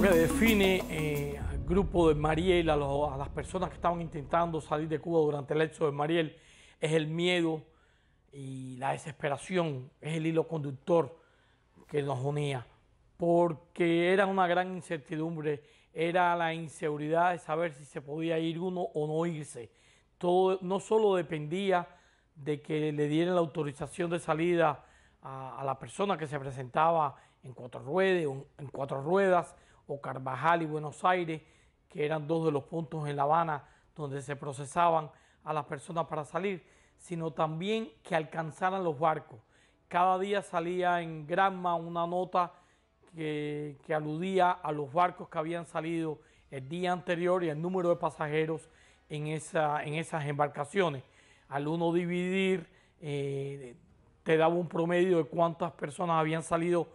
lo que define eh, al grupo de Mariel, a, las personas que estaban intentando salir de Cuba durante el hecho de Mariel, es el miedo y la desesperación, es el hilo conductor que nos unía, porque era una gran incertidumbre, era la inseguridad de saber si se podía ir uno o no irse. Todo, no solo dependía de que le dieran la autorización de salida a, la persona que se presentaba en cuatro, ruedas, en cuatro ruedas o Carvajal y Buenos Aires, que eran dos de los puntos en La Habana donde se procesaban a las personas para salir, sino también que alcanzaran los barcos. Cada día salía en Granma una nota que, aludía a los barcos que habían salido el día anterior y el número de pasajeros en, esa, en esas embarcaciones. Al uno dividir, eh, te daba un promedio de cuántas personas habían salido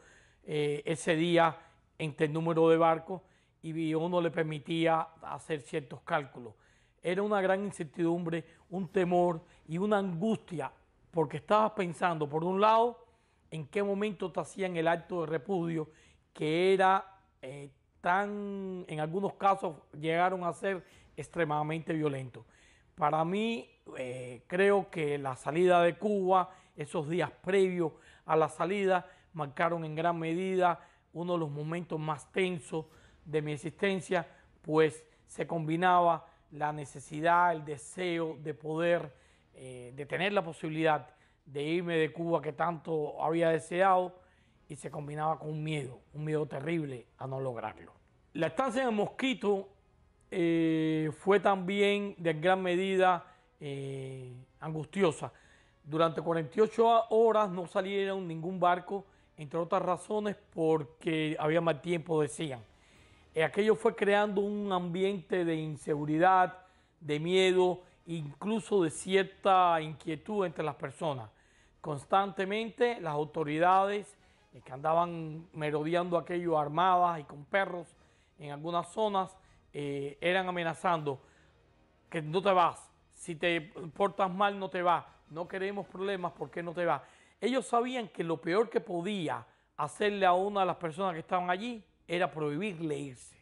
eh, ese día entre el número de barcos y uno le permitía hacer ciertos cálculos. Era una gran incertidumbre, un temor y una angustia, porque estabas pensando, por un lado, en qué momento te hacían el acto de repudio, que era eh, tan, en algunos casos llegaron a ser extremadamente violentos. Para mí, eh, creo que la salida de Cuba, esos días previos a la salida, marcaron en gran medida uno de los momentos más tensos de mi existencia, pues se combinaba la necesidad, el deseo de poder, eh, de tener la posibilidad de irme de Cuba que tanto había deseado y se combinaba con un miedo, un miedo terrible a no lograrlo. La estancia en el Mosquito eh, fue también de gran medida eh, angustiosa. Durante 48 horas no salieron ningún barco entre otras razones porque había mal tiempo, decían. Eh, aquello fue creando un ambiente de inseguridad, de miedo, incluso de cierta inquietud entre las personas. Constantemente las autoridades eh, que andaban merodeando aquello armadas y con perros en algunas zonas eh, eran amenazando que no te vas, si te portas mal no te vas, no queremos problemas porque no te vas ellos sabían que lo peor que podía hacerle a una de las personas que estaban allí era prohibirle irse,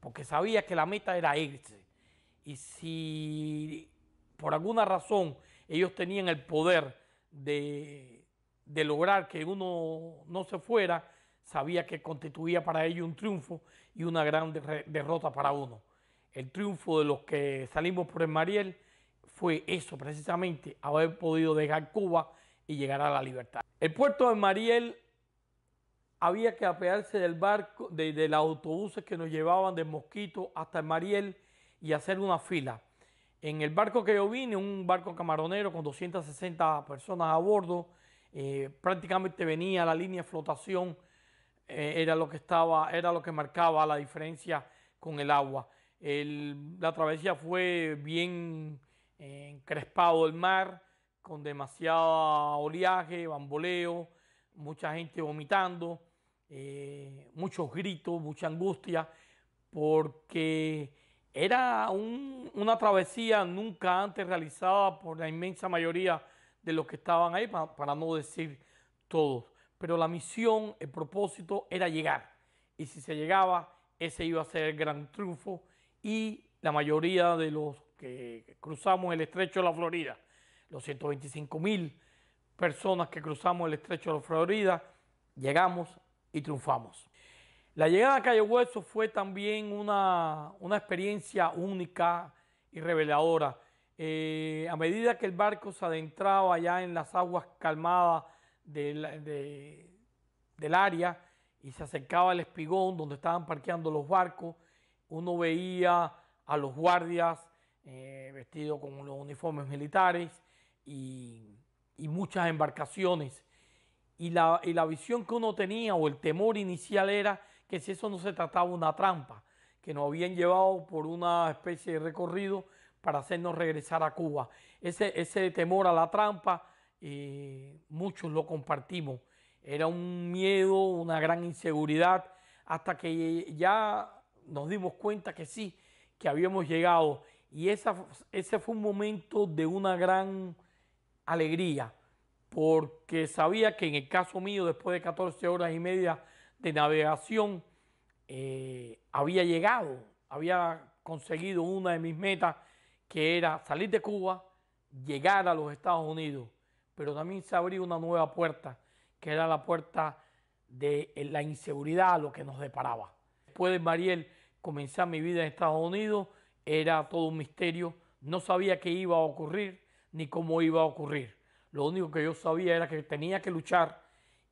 porque sabía que la meta era irse. Y si por alguna razón ellos tenían el poder de, de lograr que uno no se fuera, sabía que constituía para ellos un triunfo y una gran derrota para uno. El triunfo de los que salimos por el Mariel fue eso precisamente, haber podido dejar Cuba y llegar a la libertad. El puerto de Mariel había que apearse del barco, de, los autobuses que nos llevaban de Mosquito hasta Mariel y hacer una fila. En el barco que yo vine, un barco camaronero con 260 personas a bordo, eh, prácticamente venía la línea de flotación, eh, era lo que estaba, era lo que marcaba la diferencia con el agua. la travesía fue bien eh, encrespado el mar, con demasiado oleaje, bamboleo, mucha gente vomitando, eh, muchos gritos, mucha angustia, porque era una travesía nunca antes realizada por la inmensa mayoría de los que estaban ahí, para, para no decir todos. Pero la misión, el propósito era llegar. Y si se llegaba, ese iba a ser el gran triunfo. Y la mayoría de los que cruzamos el estrecho de la Florida los 125 mil personas que cruzamos el estrecho de la Florida, llegamos y triunfamos. La llegada a Calle Hueso fue también una, experiencia única y reveladora. Eh, a medida que el barco se adentraba ya en las aguas calmadas del, área y se acercaba al espigón donde estaban parqueando los barcos, uno veía a los guardias eh, vestidos con los uniformes militares, y, muchas embarcaciones. Y la, visión que uno tenía o el temor inicial era que si eso no se trataba de una trampa, que nos habían llevado por una especie de recorrido para hacernos regresar a Cuba. Ese, ese temor a la trampa, eh, muchos lo compartimos. Era un miedo, una gran inseguridad, hasta que ya nos dimos cuenta que sí, que habíamos llegado. Y esa, ese fue un momento de una gran alegría, porque sabía que en el caso mío, después de 14 horas y media de navegación, eh, había llegado, había conseguido una de mis metas, que era salir de Cuba, llegar a los Estados Unidos, pero también se abrió una nueva puerta, que era la puerta de eh, la inseguridad a lo que nos deparaba. Después de Mariel comenzar mi vida en Estados Unidos, era todo un misterio, no sabía qué iba a ocurrir, ni cómo iba a ocurrir. Lo único que yo sabía era que tenía que luchar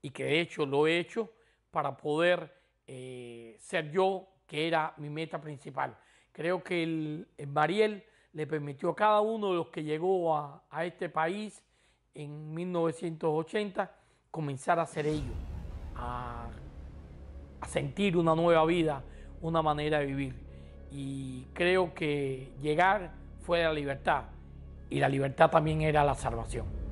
y que de hecho lo he hecho para poder eh, ser yo, que era mi meta principal. Creo que el, Mariel le permitió a cada uno de los que llegó a, este país en 1980 comenzar a ser ellos, a, a sentir una nueva vida, una manera de vivir. Y creo que llegar fue la libertad y la libertad también era la salvación.